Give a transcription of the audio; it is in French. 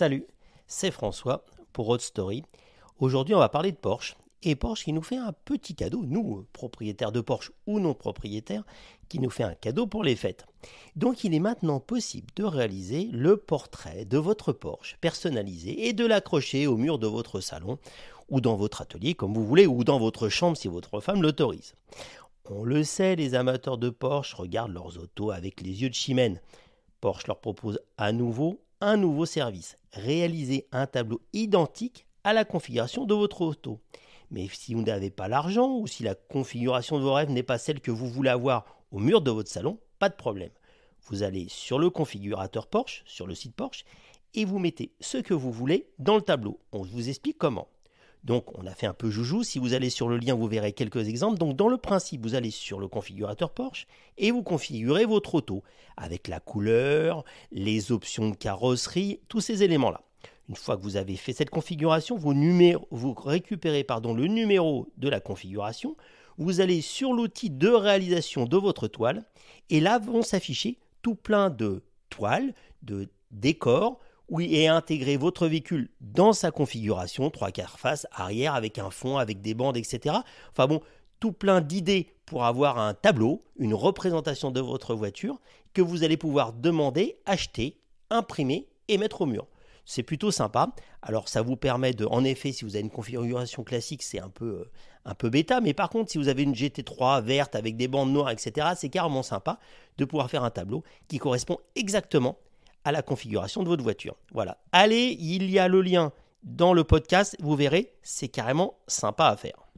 Salut, c'est François pour Road Story. Aujourd'hui, on va parler de Porsche. Et Porsche qui nous fait un petit cadeau, nous, propriétaires de Porsche ou non propriétaires, qui nous fait un cadeau pour les fêtes. Donc il est maintenant possible de réaliser le portrait de votre Porsche personnalisé et de l'accrocher au mur de votre salon ou dans votre atelier comme vous voulez ou dans votre chambre si votre femme l'autorise. On le sait, les amateurs de Porsche regardent leurs autos avec les yeux de chimène. Porsche leur propose à nouveau un nouveau service, réaliser un tableau identique à la configuration de votre auto. Mais si vous n'avez pas l'argent ou si la configuration de vos rêves n'est pas celle que vous voulez avoir au mur de votre salon, pas de problème. Vous allez sur le configurateur Porsche, sur le site Porsche, et vous mettez ce que vous voulez dans le tableau. On vous explique comment. Donc on a fait un peu joujou. Si vous allez sur le lien, vous verrez quelques exemples. Donc dans le principe, vous allez sur le configurateur Porsche et vous configurez votre auto avec la couleur, les options de carrosserie, tous ces éléments-là. Une fois que vous avez fait cette configuration, vous, récupérez le numéro de la configuration. Vous allez sur l'outil de réalisation de votre toile et là vont s'afficher tout plein de toiles, de décors, oui, et intégrer votre véhicule dans sa configuration, trois quarts face, arrière, avec un fond, avec des bandes, etc. Enfin bon, tout plein d'idées pour avoir un tableau, une représentation de votre voiture que vous allez pouvoir demander, acheter, imprimer et mettre au mur. C'est plutôt sympa. Alors ça vous permet de, en effet, si vous avez une configuration classique, c'est un peu, euh, un peu bêta, mais par contre, si vous avez une GT3 verte avec des bandes noires, etc., c'est carrément sympa de pouvoir faire un tableau qui correspond exactement à la configuration de votre voiture. Voilà. Allez, il y a le lien dans le podcast, vous verrez, c'est carrément sympa à faire.